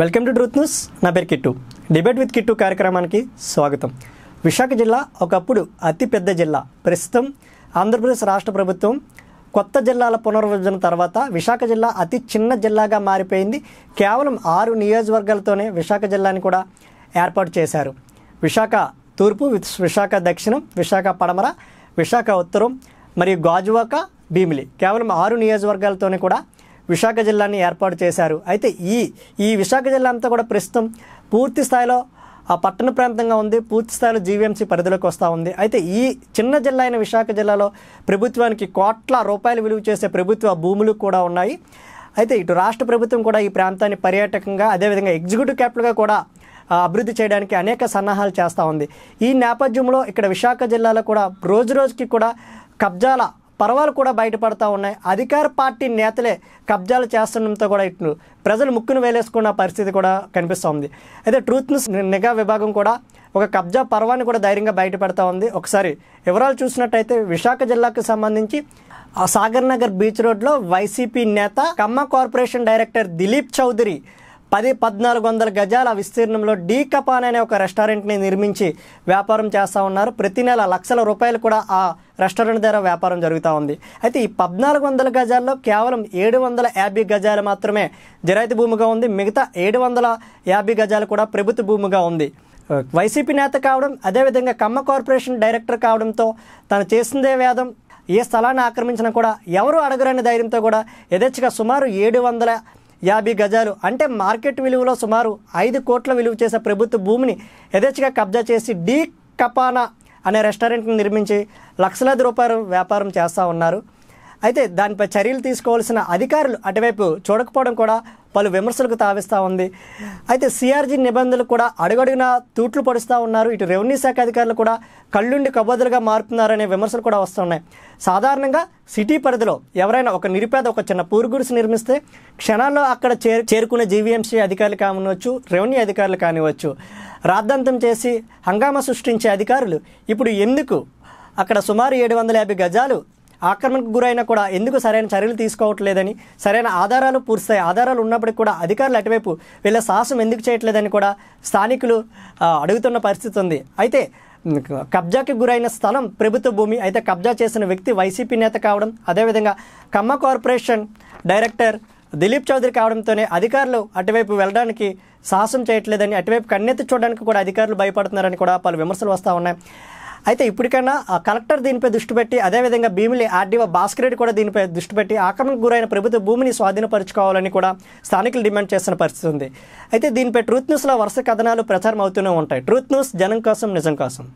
welcome to truth news నా పేరు kit debate with kit కార్యక్రమానికి స్వాగతం విశాఖ జిల్లా ఒకప్పుడు అతిపెద్ద జిల్లా ప్రస్తుతం ఆంధ్రప్రదేశ్ రాష్ట్ర ప్రభుత్వం కొత్త జిల్లాల పునర్విభజన తర్వాత విశాఖ జిల్లా అతి చిన్న జిల్లాగా మారిపోయింది కేవలం ఆరు నియోజకవర్గాలతోనే విశాఖ జిల్లాని కూడా ఏర్పాటు చేశారు విశాఖ తూర్పు విశాఖ దక్షిణం విశాఖ పడమర విశాఖ ఉత్తరం మరియు గాజువాక భీమిలి కేవలం ఆరు నియోజకవర్గాలతోనే కూడా విశాఖ జిల్లాని ఏర్పాటు చేశారు అయితే ఈ ఈ విశాఖ జిల్లా అంతా కూడా ప్రస్తుతం పూర్తి స్థాయిలో ఆ పట్టణ ప్రాంతంగా ఉంది పూర్తి స్థాయిలో జీవీఎంసీ పరిధిలోకి వస్తూ ఉంది అయితే ఈ చిన్న జిల్లా అయిన విశాఖ జిల్లాలో ప్రభుత్వానికి కోట్ల రూపాయలు విలువ చేసే ప్రభుత్వ భూములు కూడా ఉన్నాయి అయితే ఇటు రాష్ట్ర ప్రభుత్వం కూడా ఈ ప్రాంతాన్ని పర్యాటకంగా అదేవిధంగా ఎగ్జిక్యూటివ్ క్యాపిటల్గా కూడా అభివృద్ధి చేయడానికి అనేక సన్నాహాలు చేస్తూ ఉంది ఈ నేపథ్యంలో ఇక్కడ విశాఖ జిల్లాలో కూడా రోజు రోజుకి కూడా కబ్జాల పర్వాలు కూడా బయటపడతా ఉన్నాయి అధికార పార్టీ నేతలే కబ్జాలు చేస్తుండటంతో కూడా ఇట్లు ప్రజలు ముక్కును వేలేసుకున్న పరిస్థితి కూడా కనిపిస్తోంది అయితే ట్రూత్ న్యూస్ నిఘా విభాగం కూడా ఒక కబ్జా పర్వాన్ని కూడా ధైర్యంగా బయటపడతా ఉంది ఒకసారి వివరాలు చూసినట్టయితే విశాఖ జిల్లాకు సంబంధించి సాగర్ నగర్ బీచ్ రోడ్లో వైసీపీ నేత కమ్మ కార్పొరేషన్ డైరెక్టర్ దిలీప్ చౌదరి పది పద్నాలుగు వందల గజాల విస్తీర్ణంలో డీ కపాన్ అనే ఒక రెస్టారెంట్ని నిర్మించి వ్యాపారం చేస్తూ ఉన్నారు ప్రతి నెల లక్షల రూపాయలు కూడా ఆ రెస్టారెంట్ ద్వారా వ్యాపారం జరుగుతూ ఉంది అయితే ఈ పద్నాలుగు వందల గజాల్లో కేవలం ఏడు వందల యాభై గజాలు మాత్రమే జరాయితీ భూమిగా ఉంది మిగతా ఏడు వందల యాభై గజాలు కూడా ప్రభుత్వ భూమిగా ఉంది వైసీపీ నేత కావడం అదేవిధంగా కమ్మ కార్పొరేషన్ డైరెక్టర్ కావడంతో తను చేసిందే వేదం ఏ స్థలాన్ని ఆక్రమించినా కూడా ఎవరు అడగరని ధైర్యంతో కూడా యథేచ్ఛగా సుమారు ఏడు వందల యాభై గజాలు అంటే మార్కెట్ విలువలో సుమారు ఐదు కోట్ల విలువ చేసే ప్రభుత్వ భూమిని యథేచ్ఛగా కబ్జా చేసి డీ కపానా అనే రెస్టారెంట్ని నిర్మించి లక్షలాది రూపాయలు వ్యాపారం చేస్తూ ఉన్నారు అయితే దానిపై చర్యలు తీసుకోవాల్సిన అధికారులు అటువైపు చూడకపోవడం కూడా పలు విమర్శలకు తావిస్తూ ఉంది అయితే సిఆర్జీ నిబంధనలు కూడా అడుగడుగున తూట్లు పడుస్తూ ఉన్నారు ఇటు రెవెన్యూ శాఖ అధికారులు కూడా కళ్ళుండి కబోదులుగా మారుతున్నారనే విమర్శలు కూడా వస్తున్నాయి సాధారణంగా సిటీ పరిధిలో ఎవరైనా ఒక నిరుపేద ఒక చిన్న పూరుగుడిసి నిర్మిస్తే క్షణాల్లో అక్కడ చేరు చేరుకున్న జీవీఎంసీ అధికారులు కానివచ్చు రెవెన్యూ అధికారులు కానివచ్చు రాద్ధాంతం చేసి హంగామా సృష్టించే అధికారులు ఇప్పుడు ఎందుకు అక్కడ సుమారు ఏడు వందల యాభై గజాలు ఆక్రమణకు గురైనా కూడా ఎందుకు సరైన చర్యలు తీసుకోవట్లేదని సరైన ఆధారాలు పూర్తాయి ఆధారాలు ఉన్నప్పటికీ కూడా అధికారులు అటువైపు వీళ్ళ సాహసం ఎందుకు చేయట్లేదని కూడా స్థానికులు అడుగుతున్న పరిస్థితి ఉంది అయితే కబ్జాకి గురైన స్థలం ప్రభుత్వ భూమి అయితే కబ్జా చేసిన వ్యక్తి వైసీపీ నేత కావడం అదేవిధంగా కమ్మ కార్పొరేషన్ డైరెక్టర్ దిలీప్ చౌదరి కావడంతోనే అధికారులు అటువైపు వెళ్ళడానికి సాహసం చేయట్లేదని అటువైపు కన్నెత్తి చూడడానికి కూడా అధికారులు భయపడుతున్నారని కూడా పలు విమర్శలు వస్తూ ఉన్నాయి అయితే ఇప్పటికైనా కలెక్టర్ దీనిపై దృష్టి పెట్టి అదేవిధంగా భీమిలి ఆర్డీఓ భాస్కర్ రెడ్డి కూడా దీనిపై దృష్టి పెట్టి ఆక్రమణకు గురైన ప్రభుత్వ భూమిని స్వాధీనపరచుకోవాలని కూడా స్థానికులు డిమాండ్ చేసిన పరిస్థితి ఉంది అయితే దీనిపై ట్రూత్ న్యూస్లో వరుస కథనాలు ప్రచారం అవుతూనే ఉంటాయి ట్రూత్ న్యూస్ జనం కోసం నిజం కోసం